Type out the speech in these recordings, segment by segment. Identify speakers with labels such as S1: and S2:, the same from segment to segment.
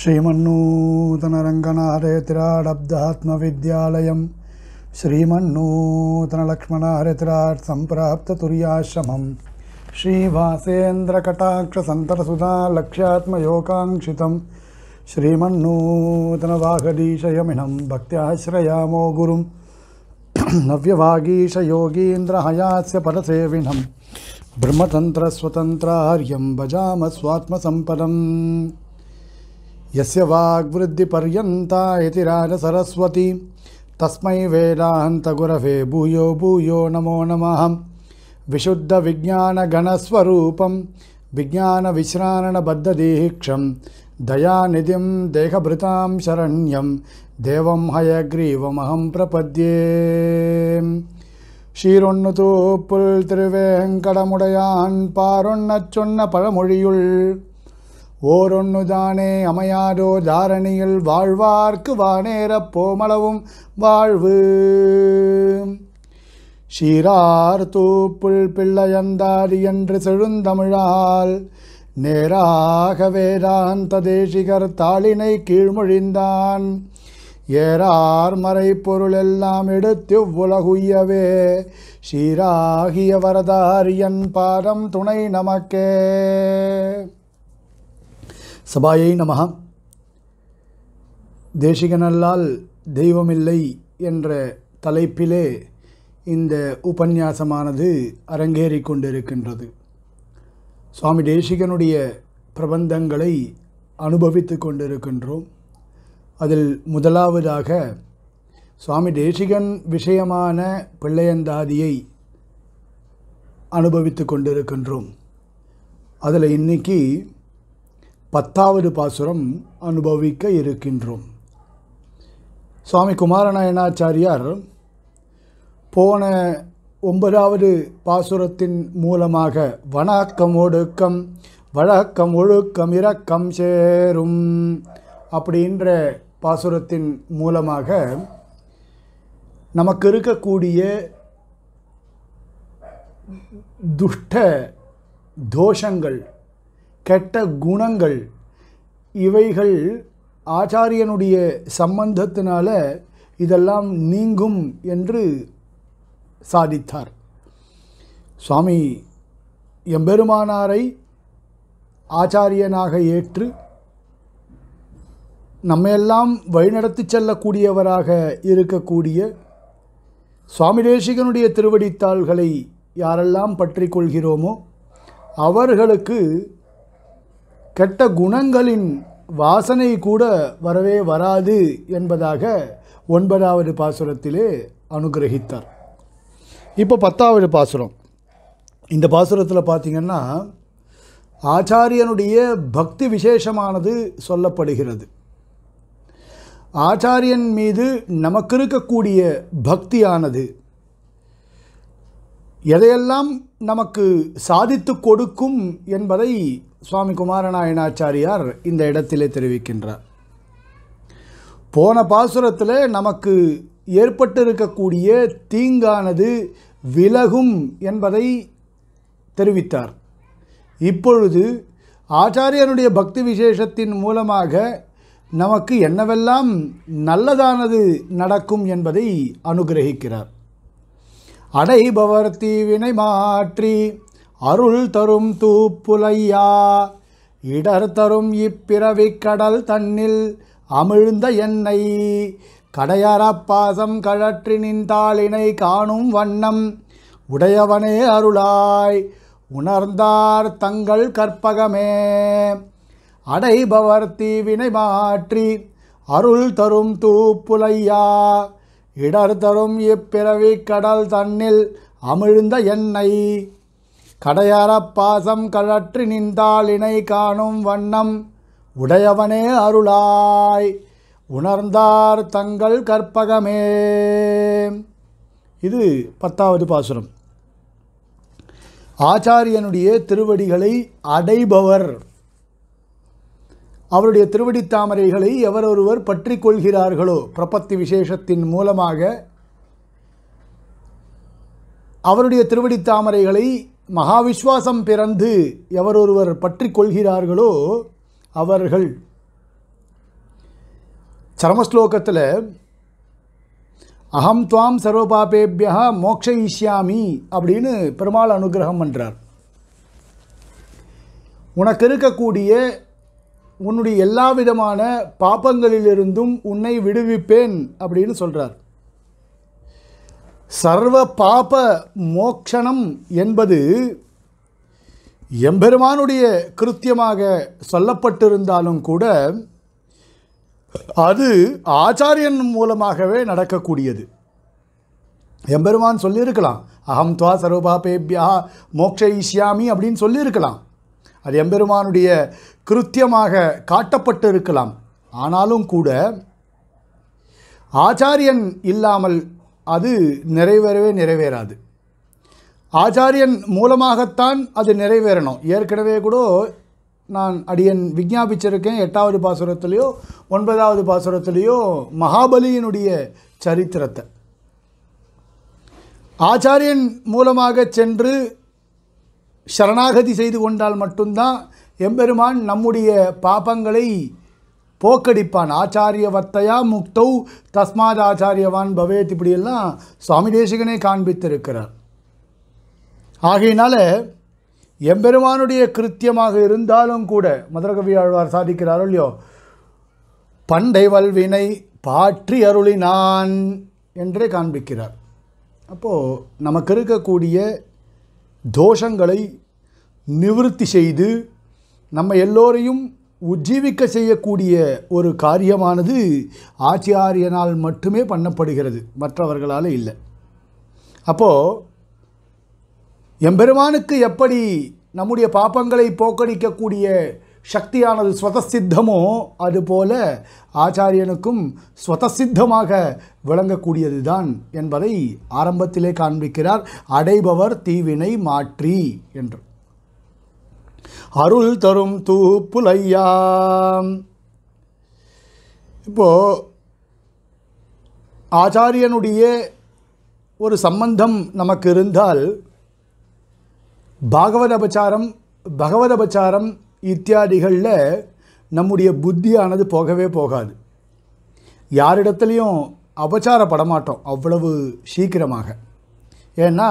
S1: श्रीमन्नूतनरङ्गनाहरेतिराडब्धात्मविद्यालयं श्रीमन्नूतनलक्ष्मणाहरेतिरार्थम्प्राप्ततुर्याश्रमं श्रीभासेन्द्रकटाक्षसन्तरसुधालक्ष्यात्मयोगाङ्क्षितं श्रीमन्नूतनवाघडीशयमिनं भक्त्याश्रयामो गुरुं नव्यवागीशयोगीन्द्रहयास्य परसेविनं ब्रह्मतन्त्रस्वतन्त्रार्यं भजाम स्वात्मसम्पदम् यस्य वाग्वृद्धिपर्यन्ता सरस्वती तस्म वेदान्तगुरवे भूयो भूयो नमो नमः विशुद्धविज्ञानघनस्वरूपं विज्ञानविश्राणबद्धदीक्षं दयानिधिं देहभृतां शरण्यं देवं हयग्रीवमहं प्रपद्ये ஷீரொன்னு தூப்புல் திருவேங்கடமுடையான் பாரொன்னச் சொன்ன ஓரொன்னுதானே அமையாரோ தாரணியில் வாழ்வார்க்கு வானேரப் போமளவும் வாழ்வு ஷீரார் தூப்புள் பிள்ளையந்தாரி என்று செழுந்தமிழால் நேராக வேதாந்த தேசிகர் தாளினை கீழ்மொழிந்தான் ஏறார் மறைப்பொருள் எல்லாம் எடுத்து உலகுயவே சீராகிய வரதாரியன் பாதம் துணை நமக்கே சபாயை நமகா தேசிகனல்லால் தெய்வமில்லை என்ற தலைப்பிலே இந்த உபன்யாசமானது அரங்கேறி கொண்டிருக்கின்றது சுவாமி தேசிகனுடைய பிரபந்தங்களை அனுபவித்து கொண்டிருக்கின்றோம் அதில் முதலாவதாக சுவாமி தேசிகன் விஷயமான பிள்ளையந்தாதியை அனுபவித்து கொண்டிருக்கின்றோம் அதில் இன்றைக்கி பத்தாவது பாசுரம் அனுபவிக்க இருக்கின்றோம் சுவாமி குமாரநாயனாச்சாரியார் போன ஒன்பதாவது பாசுரத்தின் மூலமாக வணக்கம் ஒடுக்கம் வழக்கம் ஒழுக்கம் இரக்கம் சேரும் அப்படின்ற பாசுரத்தின் மூலமாக நமக்கு இருக்கக்கூடிய துஷ்ட தோஷங்கள் கெட்ட குணங்கள் இவைகள் ஆச்சாரியனுடைய சம்பந்தத்தினால இதெல்லாம் நீங்கும் என்று சாதித்தார் சுவாமி எம்பெருமானாரை ஆச்சாரியனாக ஏற்று நம்மையெல்லாம் வழிநடத்தி செல்லக்கூடியவராக இருக்கக்கூடிய சுவாமி தேசிகனுடைய திருவடித்தாள்களை யாரெல்லாம் பற்றி கொள்கிறோமோ அவர்களுக்கு கெட்ட குணங்களின் வாசனை கூட வரவே வராது என்பதாக ஒன்பதாவது பாசுரத்திலே அனுகிரகித்தார் இப்போ பத்தாவது பாசுரம் இந்த பாசுரத்தில் பார்த்திங்கன்னா ஆச்சாரியனுடைய பக்தி விசேஷமானது சொல்லப்படுகிறது ஆச்சாரியன் மீது நமக்கு இருக்கக்கூடிய பக்தியானது எதையெல்லாம் நமக்கு சாதித்து கொடுக்கும் என்பதை சுவாமி குமாரநாயனாச்சாரியார் இந்த இடத்திலே தெரிவிக்கின்றார் போன பாசுரத்தில் நமக்கு ஏற்பட்டிருக்கக்கூடிய தீங்கானது விலகும் என்பதை தெரிவித்தார் இப்பொழுது ஆச்சாரியனுடைய பக்தி விசேஷத்தின் மூலமாக நமக்கு என்னவெல்லாம் நல்லதானது நடக்கும் என்பதை அனுகிரகிக்கிறார் அடைபவர்த்தி வினை மாற்றி அருள் தரும் தூப்புலையா இடர் தரும் இப்பிறவி கடல் தன்னில் அமிழ்ந்த எண்ணெய் கடையறப்பாசம் கழற்றி நின்றாளினை காணும் வண்ணம் உடையவனே அருளாய் உணர்ந்தார் தங்கள் கற்பகமே அடைபவர் தீவினை மாற்றி அருள் தரும் தூப்புலையா இடர் தரும் இப்பிறவி கடல் தன்னில் அமிழ்ந்த எண்ணெய் பாசம் கழற்றி நின்றால் இணை காணும் வண்ணம் உடையவனே அருளாய் உணர்ந்தார் தங்கள் கற்பகமே இது பத்தாவது பாசுரம் ஆச்சாரியனுடைய திருவடிகளை அடைபவர் அவருடைய திருவடி தாமரைகளை எவரொருவர் பற்றி கொள்கிறார்களோ பிரபத்தி விசேஷத்தின் மூலமாக அவருடைய திருவடி தாமரைகளை மகாவிஸ்வாசம் பிறந்து எவர் ஒருவர் பற்றி கொள்கிறார்களோ அவர்கள் சரமஸ்லோகத்தில் அகம் துவாம் சர்வபாபேபியா ஈஷியாமி அப்படின்னு பெருமாள் அனுகிரகம் பண்ணுறார் உனக்கு இருக்கக்கூடிய உன்னுடைய எல்லா விதமான பாப்பங்களிலிருந்தும் உன்னை விடுவிப்பேன் அப்படின்னு சொல்கிறார் சர்வ பாப மோக்ஷணம் என்பது எம்பெருமானுடைய கிருத்தியமாக சொல்லப்பட்டிருந்தாலும் கூட அது ஆச்சாரியன் மூலமாகவே நடக்கக்கூடியது எம்பெருமான் சொல்லியிருக்கலாம் அகம் துவா சர்வபாபேபியா மோக்ஷ அப்படின்னு சொல்லியிருக்கலாம் அது எம்பெருமானுடைய கிருத்தியமாக காட்டப்பட்டு இருக்கலாம் ஆனாலும் கூட ஆச்சாரியன் இல்லாமல் அது நிறைவேறவே நிறைவேறாது ஆச்சாரியன் மூலமாகத்தான் அது நிறைவேறணும் ஏற்கனவே கூட நான் அடியன் விஜாபிச்சிருக்கேன் எட்டாவது பாசுரத்துலேயோ ஒன்பதாவது பாசுரத்துலேயோ மகாபலியினுடைய சரித்திரத்தை ஆச்சாரியன் மூலமாக சென்று சரணாகதி செய்து கொண்டால் மட்டும்தான் எம்பெருமான் நம்முடைய பாப்பங்களை போக்கடிப்பான் ஆச்சாரிய வர்த்தையா முக்தௌ தஸ்மாத் ஆச்சாரியவான் பவேத் இப்படியெல்லாம் சுவாமி தேசிகனே காண்பித்திருக்கிறார் ஆகையினால எம்பெருமானுடைய கிருத்தியமாக இருந்தாலும் கூட மதுரகவி ஆழ்வார் சாதிக்கிறார் இல்லையோ பண்டை வல்வினை பாற்றி அருளினான் என்றே காண்பிக்கிறார் அப்போது நமக்கு இருக்கக்கூடிய தோஷங்களை நிவிருத்தி செய்து நம்ம எல்லோரையும் உஜ்ஜீவிக்க செய்யக்கூடிய ஒரு காரியமானது ஆச்சாரியனால் மட்டுமே பண்ணப்படுகிறது மற்றவர்களால் இல்லை அப்போது எம்பெருமானுக்கு எப்படி நம்முடைய பாப்பங்களை போக்கடிக்கக்கூடிய சக்தியானது ஸ்வதசித்தமோ அதுபோல ஆச்சாரியனுக்கும் ஸ்வதசித்தமாக விளங்கக்கூடியது தான் என்பதை ஆரம்பத்திலே காண்பிக்கிறார் அடைபவர் தீவினை மாற்றி என்று அருள் தரும் தூப்புலையா இப்போது ஆச்சாரியனுடைய ஒரு சம்பந்தம் நமக்கு இருந்தால் பாகவத பகவதபச்சாரம் பகவத இத்தியாதிகளில் நம்முடைய புத்தியானது போகவே போகாது யாரிடத்துலையும் அபச்சாரப்பட மாட்டோம் அவ்வளவு சீக்கிரமாக ஏன்னா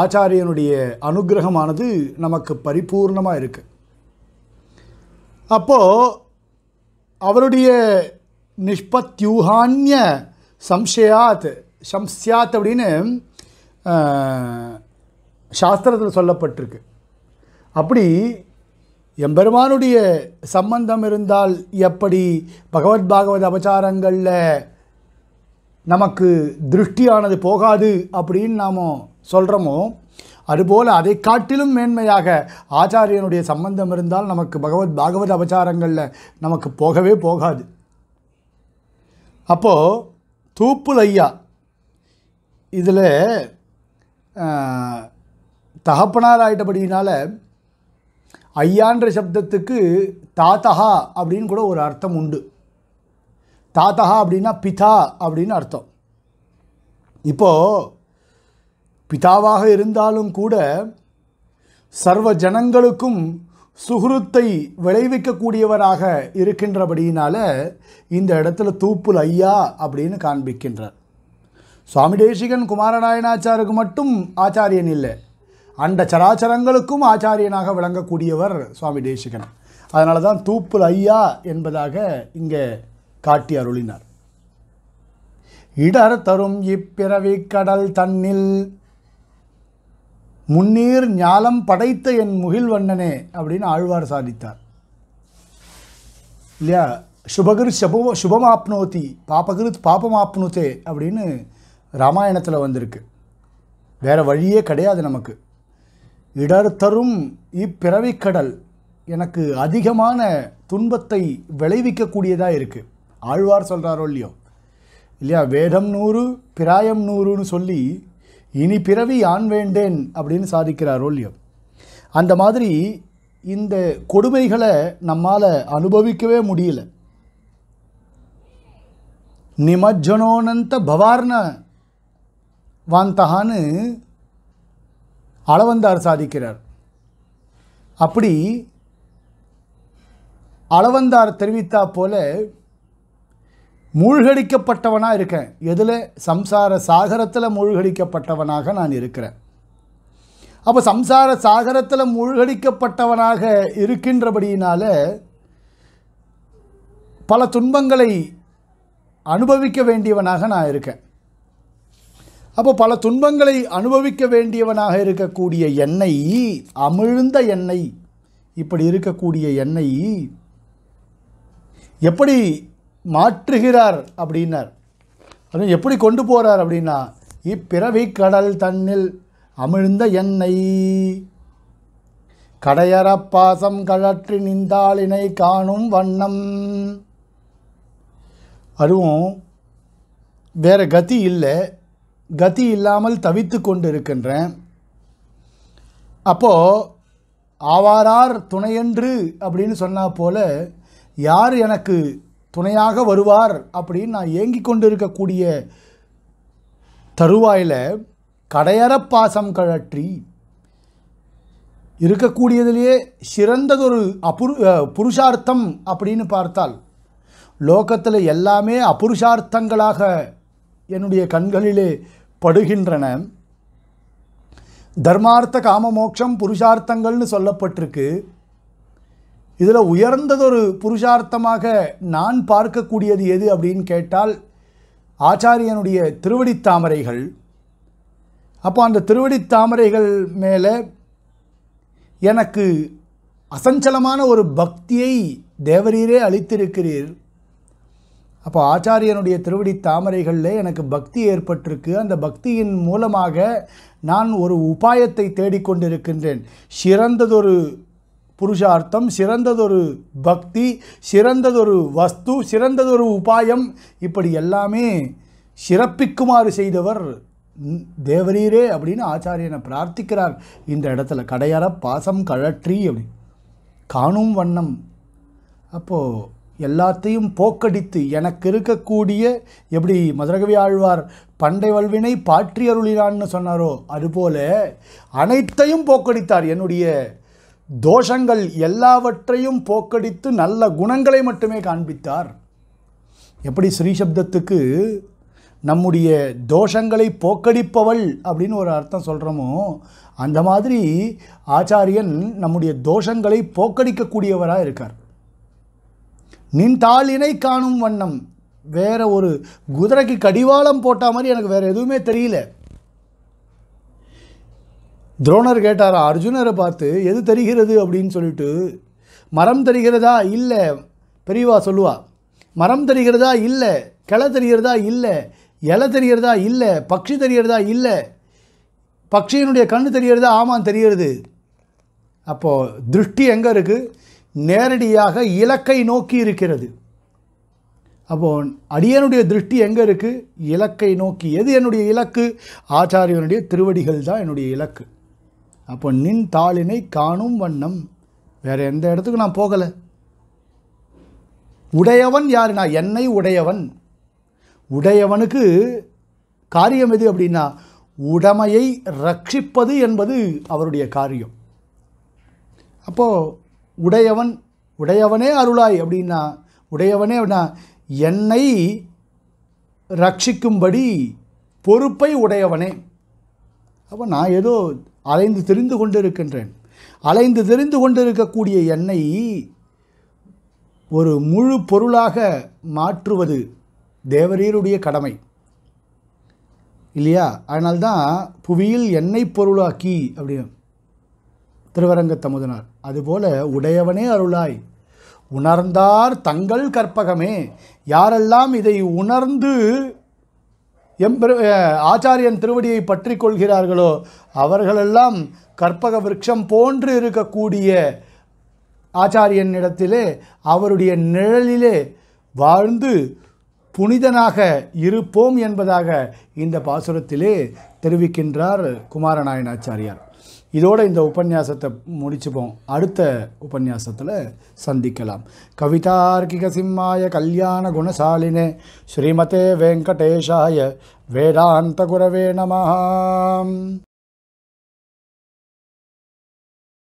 S1: ஆச்சாரியனுடைய அனுகிரகமானது நமக்கு பரிபூர்ணமாக இருக்குது அப்போது அவருடைய நிஷ்பத்யூஹான்ய சம்சயாத் சம்சியாத் அப்படின்னு சாஸ்திரத்தில் சொல்லப்பட்டிருக்கு அப்படி எம்பெருமானுடைய சம்பந்தம் இருந்தால் எப்படி பகவத் பாகவத அபச்சாரங்களில் நமக்கு திருஷ்டியானது போகாது அப்படின்னு நாம் சொல்கிறோமோ அதுபோல் அதை காட்டிலும் மேன்மையாக ஆச்சாரியனுடைய சம்பந்தம் இருந்தால் நமக்கு பகவத் பாகவத் அபச்சாரங்களில் நமக்கு போகவே போகாது அப்போது தூப்புல் ஐயா இதில் தகப்பனார் ஆயிட்டபடியினால் ஐயான்ற சப்தத்துக்கு தாத்தகா அப்படின்னு கூட ஒரு அர்த்தம் உண்டு தாத்தகா அப்படின்னா பிதா அப்படின்னு அர்த்தம் இப்போது பிதாவாக இருந்தாலும் கூட சர்வ ஜனங்களுக்கும் சுகுருத்தை விளைவிக்கக்கூடியவராக இருக்கின்றபடியினால் இந்த இடத்துல தூப்புல் ஐயா அப்படின்னு காண்பிக்கின்றார் சுவாமி தேசிகன் குமாரநாயனாச்சாருக்கு மட்டும் ஆச்சாரியன் இல்லை அண்ட சராச்சரங்களுக்கும் ஆச்சாரியனாக விளங்கக்கூடியவர் சுவாமி தேசிகன் அதனால தான் தூப்புல் ஐயா என்பதாக இங்கே காட்டி அருளினார் இடர் தரும் இப்பிறவி கடல் தன்னில் முன்னீர் ஞாலம் படைத்த என் முகில்வண்ணனே அப்படின்னு ஆழ்வார் சாதித்தார் இல்லையா சுபகிரு சபு சுபமாப்னோதி பாபகிருத் பாபமாப்னுத்தே அப்படின்னு ராமாயணத்தில் வந்திருக்கு வேறு வழியே கிடையாது நமக்கு இடர் தரும் இப்பிறவிக்கடல் எனக்கு அதிகமான துன்பத்தை விளைவிக்கக்கூடியதாக இருக்குது ஆழ்வார் சொல்கிறாரோ இல்லையோ இல்லையா வேதம் நூறு பிராயம் நூறுன்னு சொல்லி இனி பிறவி யான் வேண்டேன் அப்படின்னு சாதிக்கிறாரோ ஓல்யம் அந்த மாதிரி இந்த கொடுமைகளை நம்மால் அனுபவிக்கவே முடியல நிமஜ்ஜனோனந்த பவார்ன வாந்தகான்னு அளவந்தார் சாதிக்கிறார் அப்படி அளவந்தார் தெரிவித்தா போல மூழ்கடிக்கப்பட்டவனாக இருக்கேன் எதில் சம்சார சாகரத்தில் மூழ்கடிக்கப்பட்டவனாக நான் இருக்கிறேன் அப்போ சம்சார சாகரத்தில் மூழ்கடிக்கப்பட்டவனாக இருக்கின்றபடியினால பல துன்பங்களை அனுபவிக்க வேண்டியவனாக நான் இருக்கேன் அப்போ பல துன்பங்களை அனுபவிக்க வேண்டியவனாக இருக்கக்கூடிய எண்ணெய் அமிழ்ந்த எண்ணெய் இப்படி இருக்கக்கூடிய எண்ணெய் எப்படி மாற்றுகிறார் அப்படின்னார் அது எப்படி கொண்டு போகிறார் அப்படின்னா இப்பிறவி கடல் தன்னில் அமிழ்ந்த எண்ணெய் பாசம் கழற்றி நிந்தாளினை காணும் வண்ணம் அதுவும் வேறு கதி இல்லை கதி இல்லாமல் தவித்து கொண்டு இருக்கின்றேன் அப்போது ஆவாரார் துணையன்று அப்படின்னு சொன்னால் போல் யார் எனக்கு துணையாக வருவார் அப்படின்னு நான் ஏங்கி கொண்டிருக்கக்கூடிய இருக்கக்கூடிய தருவாயில் கடையற பாசம் கழற்றி இருக்கக்கூடியதிலேயே சிறந்ததொரு அபுரு புருஷார்த்தம் அப்படின்னு பார்த்தால் லோகத்தில் எல்லாமே அபுருஷார்த்தங்களாக என்னுடைய கண்களிலே படுகின்றன தர்மார்த்த காம மோட்சம் புருஷார்த்தங்கள்னு சொல்லப்பட்டிருக்கு இதில் உயர்ந்ததொரு புருஷார்த்தமாக நான் பார்க்கக்கூடியது எது அப்படின்னு கேட்டால் ஆச்சாரியனுடைய தாமரைகள் அப்போ அந்த தாமரைகள் மேலே எனக்கு அசஞ்சலமான ஒரு பக்தியை தேவரீரே அளித்திருக்கிறீர் அப்போ ஆச்சாரியனுடைய திருவடி தாமரைகளில் எனக்கு பக்தி ஏற்பட்டிருக்கு அந்த பக்தியின் மூலமாக நான் ஒரு உபாயத்தை தேடிக்கொண்டிருக்கின்றேன் சிறந்ததொரு புருஷார்த்தம் சிறந்ததொரு பக்தி சிறந்ததொரு வஸ்து சிறந்ததொரு உபாயம் இப்படி எல்லாமே சிறப்பிக்குமாறு செய்தவர் தேவரீரே அப்படின்னு ஆச்சாரியனை பிரார்த்திக்கிறார் இந்த இடத்துல கடையற பாசம் கழற்றி அப்படி காணும் வண்ணம் அப்போது எல்லாத்தையும் போக்கடித்து எனக்கு இருக்கக்கூடிய எப்படி மதுரகவி ஆழ்வார் பண்டை வல்வினை பாற்றி அருளினான்னு சொன்னாரோ அதுபோல அனைத்தையும் போக்கடித்தார் என்னுடைய தோஷங்கள் எல்லாவற்றையும் போக்கடித்து நல்ல குணங்களை மட்டுமே காண்பித்தார் எப்படி ஸ்ரீசப்தத்துக்கு நம்முடைய தோஷங்களை போக்கடிப்பவள் அப்படின்னு ஒரு அர்த்தம் சொல்கிறோமோ அந்த மாதிரி ஆச்சாரியன் நம்முடைய தோஷங்களை போக்கடிக்கக்கூடியவராக இருக்கார் நின் தாளினை காணும் வண்ணம் வேற ஒரு குதிரைக்கு கடிவாளம் போட்டால் மாதிரி எனக்கு வேறு எதுவுமே தெரியல துரோணர் கேட்டார் அர்ஜுனரை பார்த்து எது தருகிறது அப்படின்னு சொல்லிட்டு மரம் தருகிறதா இல்லை பெரியவா சொல்லுவா மரம் தருகிறதா இல்லை கிளை தெரிகிறதா இல்லை இலை தெரிகிறதா இல்லை பக்ஷி தெரிகிறதா இல்லை பக்ஷியினுடைய கண் தெரிகிறதா ஆமாம் தெரிகிறது அப்போது திருஷ்டி எங்கே இருக்குது நேரடியாக இலக்கை நோக்கி இருக்கிறது அப்போது அடியனுடைய திருஷ்டி எங்கே இருக்குது இலக்கை நோக்கி எது என்னுடைய இலக்கு ஆச்சாரியனுடைய திருவடிகள் தான் என்னுடைய இலக்கு அப்போ நின் தாளினை காணும் வண்ணம் வேறு எந்த இடத்துக்கு நான் போகலை உடையவன் யார் நான் என்னை உடையவன் உடையவனுக்கு காரியம் எது அப்படின்னா உடமையை ரட்சிப்பது என்பது அவருடைய காரியம் அப்போ உடையவன் உடையவனே அருளாய் அப்படின்னா உடையவனே அப்படின்னா என்னை ரட்சிக்கும்படி பொறுப்பை உடையவனே அப்போ நான் ஏதோ அலைந்து தெரிந்து கொண்டிருக்கின்றேன் அலைந்து தெரிந்து கொண்டிருக்கக்கூடிய என்னை ஒரு முழு பொருளாக மாற்றுவது தேவரீருடைய கடமை இல்லையா அதனால்தான் புவியில் எண்ணெய் பொருளாக்கி அப்படின்னு திருவரங்க தமுதனார் அதுபோல உடையவனே அருளாய் உணர்ந்தார் தங்கள் கற்பகமே யாரெல்லாம் இதை உணர்ந்து எம்பெரு ஆச்சாரியன் திருவடியை பற்றி கொள்கிறார்களோ அவர்களெல்லாம் கற்பக விருட்சம் போன்று இருக்கக்கூடிய ஆச்சாரியனிடத்திலே அவருடைய நிழலிலே வாழ்ந்து புனிதனாக இருப்போம் என்பதாக இந்த பாசுரத்திலே தெரிவிக்கின்றார் குமாரநாயனாச்சாரியார் இதோட இந்த உபன்யாசத்தை முடிச்சுப்போம் அடுத்த உபன்யாசத்தில் சந்திக்கலாம் கவிதார்க்கிக சிம்மாய கல்யாண குணசாலினே ஸ்ரீமதே வெங்கடேஷாய வேதாந்த குரவே நம